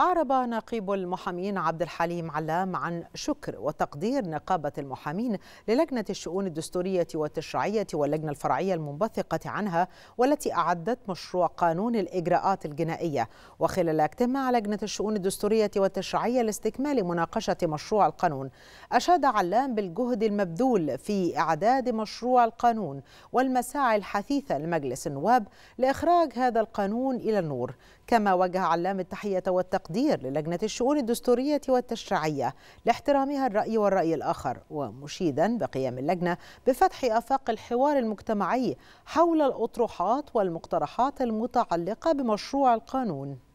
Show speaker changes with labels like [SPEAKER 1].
[SPEAKER 1] أعرب نقيب المحامين عبد الحليم علام عن شكر وتقدير نقابة المحامين للجنة الشؤون الدستورية والتشريعية واللجنة الفرعية المنبثقة عنها والتي أعدت مشروع قانون الإجراءات الجنائية وخلال اجتماع لجنة الشؤون الدستورية والتشريعية لاستكمال مناقشة مشروع القانون أشاد علام بالجهد المبذول في إعداد مشروع القانون والمساعي الحثيثة لمجلس النواب لإخراج هذا القانون إلى النور كما وجه علام التحية والتقدير التقدير للجنة الشؤون الدستورية والتشريعية لاحترامها الرأي والرأي الآخر ومشيدا بقيام اللجنة بفتح آفاق الحوار المجتمعي حول الأطروحات والمقترحات المتعلقة بمشروع القانون